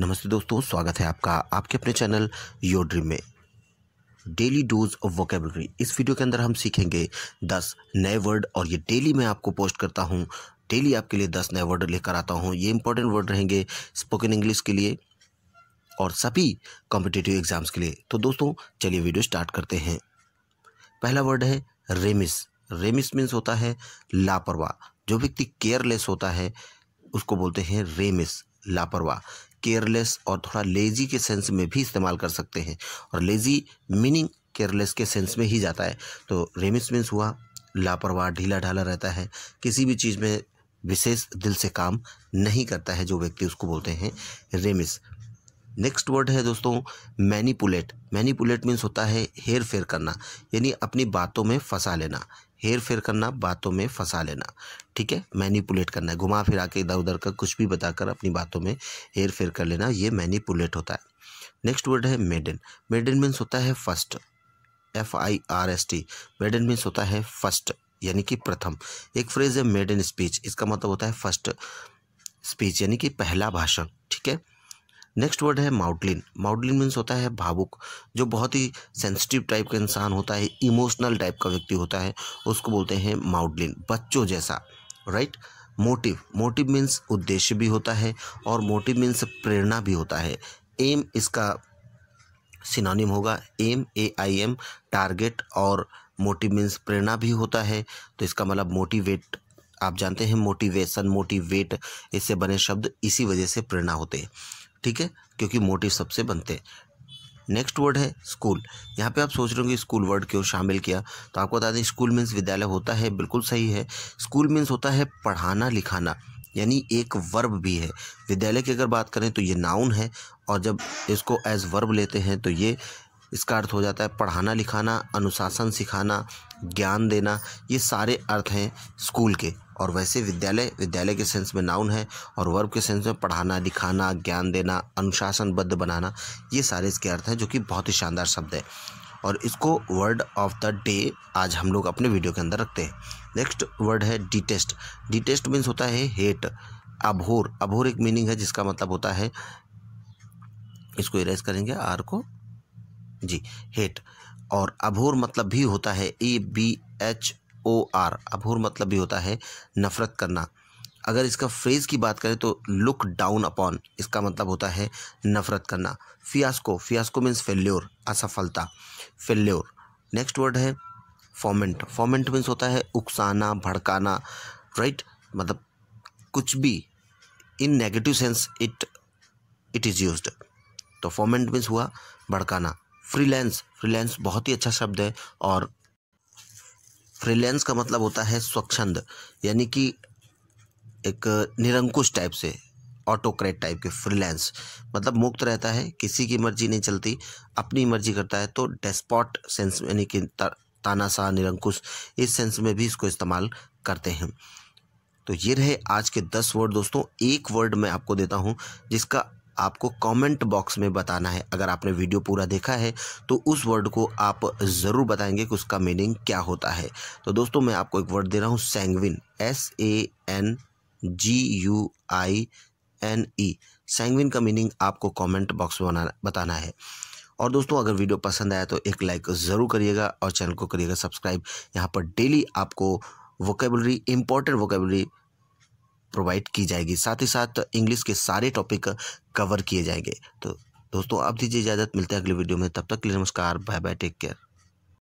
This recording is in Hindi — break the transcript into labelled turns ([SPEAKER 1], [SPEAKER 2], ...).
[SPEAKER 1] नमस्ते दोस्तों स्वागत है आपका आपके अपने चैनल योर ड्रीम में डेली डोज ऑफ वोकेबलरी इस वीडियो के अंदर हम सीखेंगे दस नए वर्ड और ये डेली मैं आपको पोस्ट करता हूँ डेली आपके लिए दस नए वर्ड लेकर आता हूँ ये इंपॉर्टेंट वर्ड रहेंगे स्पोकन इंग्लिश के लिए और सभी कॉम्पिटेटिव एग्जाम्स के लिए तो दोस्तों चलिए वीडियो स्टार्ट करते हैं पहला वर्ड है रेमिस रेमिस मीन्स होता है लापरवाह जो व्यक्ति केयरलेस होता है उसको बोलते हैं रेमिस लापरवाह केयरलेस और थोड़ा लेजी के सेंस में भी इस्तेमाल कर सकते हैं और लेजी मीनिंग केयरलेस के सेंस में ही जाता है तो रेमिस मीन्स हुआ लापरवाह ढीला ढाला रहता है किसी भी चीज़ में विशेष दिल से काम नहीं करता है जो व्यक्ति उसको बोलते हैं रेमिस नेक्स्ट वर्ड है दोस्तों मैनीपुलेट मैनीपुलेट मीन्स होता है हेर फेर करना यानी अपनी बातों में फंसा लेना हेर फेर करना बातों में फंसा लेना ठीक है मैनिपुलेट करना है घुमा फिरा के इधर उधर का कुछ भी बताकर अपनी बातों में हेर फेर कर लेना ये मैनिपुलेट होता है नेक्स्ट वर्ड है मेडन मेडन मीन्स होता है first F I R S T maiden means होता है फर्स्ट यानी कि प्रथम एक फ्रेज है मेडन स्पीच इसका मतलब होता है फर्स्ट स्पीच यानी कि पहला भाषण ठीक है नेक्स्ट वर्ड है माउडलिन माउडलिन मीन्स होता है भावुक जो बहुत ही सेंसिटिव टाइप का इंसान होता है इमोशनल टाइप का व्यक्ति होता है उसको बोलते हैं माउडलिन बच्चों जैसा राइट मोटिव मोटिव मीन्स उद्देश्य भी होता है और मोटिव मीन्स प्रेरणा भी होता है एम इसका सिनोनिम होगा aim A I M target और मोटिव मीन्स प्रेरणा भी होता है तो इसका मतलब मोटिवेट आप जानते हैं मोटिवेशन मोटिवेट इससे बने शब्द इसी वजह से प्रेरणा होते हैं ठीक है क्योंकि मोटिव सबसे बनते हैं नेक्स्ट वर्ड है स्कूल यहाँ पे आप सोच रहे होंगे स्कूल वर्ड क्यों शामिल किया तो आपको बता दें स्कूल मीन्स विद्यालय होता है बिल्कुल सही है स्कूल मीन्स होता है पढ़ाना लिखाना यानी एक वर्ब भी है विद्यालय की अगर बात करें तो ये नाउन है और जब इसको एज वर्ब लेते हैं तो ये इसका अर्थ हो जाता है पढ़ाना लिखाना अनुशासन सिखाना ज्ञान देना ये सारे अर्थ हैं स्कूल के और वैसे विद्यालय विद्यालय के सेंस में नाउन है और वर्ब के सेंस में पढ़ाना दिखाना ज्ञान देना अनुशासनबद्ध बनाना ये सारे इसके अर्थ हैं जो कि बहुत ही शानदार शब्द है और इसको वर्ड ऑफ द डे आज हम लोग अपने वीडियो के अंदर रखते हैं नेक्स्ट वर्ड है डिटेस्ट डिटेस्ट मीन्स होता है हेट अभोर अभोर एक मीनिंग है जिसका मतलब होता है इसको इरेज करेंगे आर को जी हेट और अभोर मतलब भी होता है A B H O R abhor मतलब भी होता है नफ़रत करना अगर इसका फ्रेज़ की बात करें तो लुक डाउन अपॉन इसका मतलब होता है नफ़रत करना फियास्को फियास्को मीन्स फेल्योर असफलता फेल्योर नेक्स्ट वर्ड है फॉमेंट फॉमेंट मीन्स होता है उकसाना भड़काना राइट मतलब कुछ भी in negative sense it it is use तो फॉमेंट मीन्स हुआ भड़काना फ्रीलैंस फ्रीलैंस बहुत ही अच्छा शब्द है और फ्रीलेंस का मतलब होता है स्वच्छंद यानी कि एक निरंकुश टाइप से ऑटोक्रेट टाइप के फ्रीलांस मतलब मुक्त रहता है किसी की मर्जी नहीं चलती अपनी मर्जी करता है तो डेस्पॉट सेंस यानी कि तानाशाह निरंकुश इस सेंस में भी इसको इस्तेमाल करते हैं तो ये रहे आज के दस वर्ड दोस्तों एक वर्ड मैं आपको देता हूँ जिसका आपको कमेंट बॉक्स में बताना है अगर आपने वीडियो पूरा देखा है तो उस वर्ड को आप ज़रूर बताएंगे कि उसका मीनिंग क्या होता है तो दोस्तों मैं आपको एक वर्ड दे रहा हूँ sanguine S A N G U I N E sanguine का मीनिंग आपको कमेंट बॉक्स में बनाना बताना है और दोस्तों अगर वीडियो पसंद आया तो एक लाइक ज़रूर करिएगा और चैनल को करिएगा सब्सक्राइब यहाँ पर डेली आपको वोकेबलरी इंपॉर्टेंट वोकेबलरी प्रोवाइड की जाएगी साथ ही साथ इंग्लिश के सारे टॉपिक कवर किए जाएंगे तो दोस्तों आप दीजिए इजाज़त मिलते हैं अगले वीडियो में तब तक के लिए नमस्कार बाय बाय टेक केयर